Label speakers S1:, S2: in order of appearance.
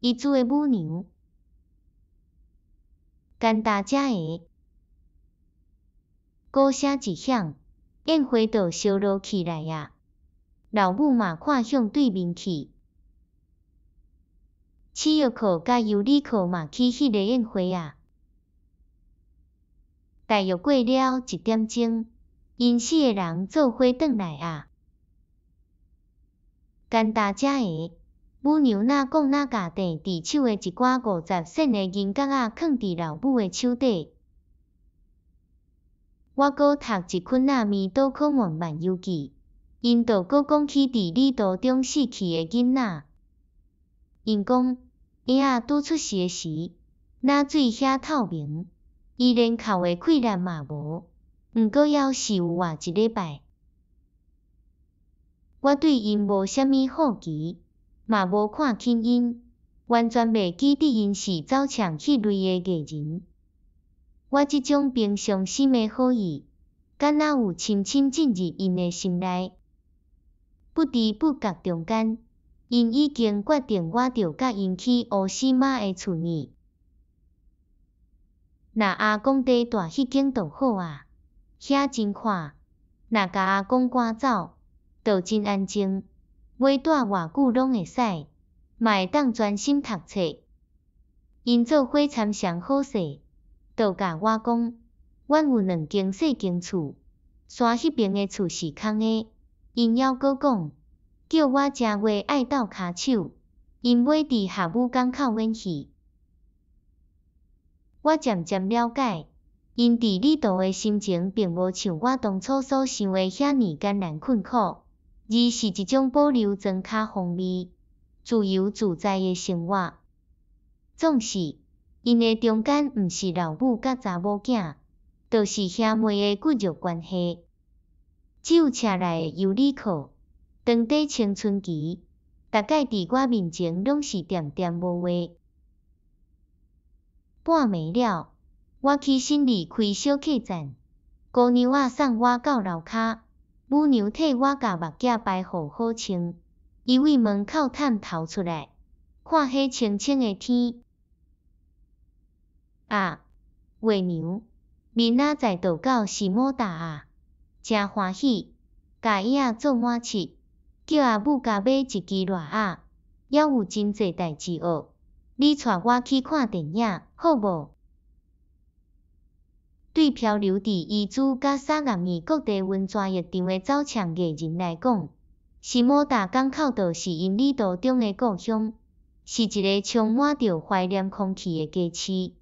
S1: 伊做诶母牛干大只诶，高声一响，宴会就烧落起来啊！老母嘛看向对面去，赤沃科甲尤里科嘛去迄个宴会啊！大约过了一点钟，因四个人做伙倒来啊，干大只诶。母牛哪讲哪，家地，伫手的一寡五十仙诶银角子放伫老母诶手底。我阁读一群阿咪都渴望漫游记，因度阁讲起伫旅途中死去诶囡仔，因讲伊啊拄出世时，那水遐透明，伊连哭诶气力嘛无。毋过要是有换一礼拜，我对因无虾米好奇。嘛无看清因，完全袂记得因是走唱迄类诶艺人。我即种平常心诶好意，敢若有深深进入因诶心内。不知不觉中间，因已经决定我著甲因去乌斯马诶厝呢。若阿公伫大迄间度好啊，遐真快。若甲阿公赶走，倒真安静。每段偌久拢会使，卖当专心读册。因做伙参详好势，都甲我讲，阮有两间细间厝，山迄边的厝是空的。因抑阁讲，叫我食话爱倒骹手。因买伫下午港较远去。我渐渐了解，因伫里头的心情，并无像我当初所想的遐尔艰难困苦。二是一种保留庄脚风味、自由自在的生活。总是，因个中间毋是老母甲查某囝，著是兄妹诶骨肉关系。只有车内的尤里克，长在青春期，大概伫我面前拢是点点无话。半暝了，我起身离开小客栈，姑娘仔送我到楼骹。母牛替我把目镜摆好，好清。伊为门口探头出来，看迄清清的天。啊，月娘，明仔载就到市某哒啊，真欢喜！甲伊啊做满事，叫阿母甲买一支热鸭。还有真济代志学，你带我去看电影，好无？对漂流伫伊珠甲萨兰尼各地温泉浴场诶走唱艺人来讲，西摩达港口岛是他们旅途中诶故乡，是一个充满着怀念空气诶街市。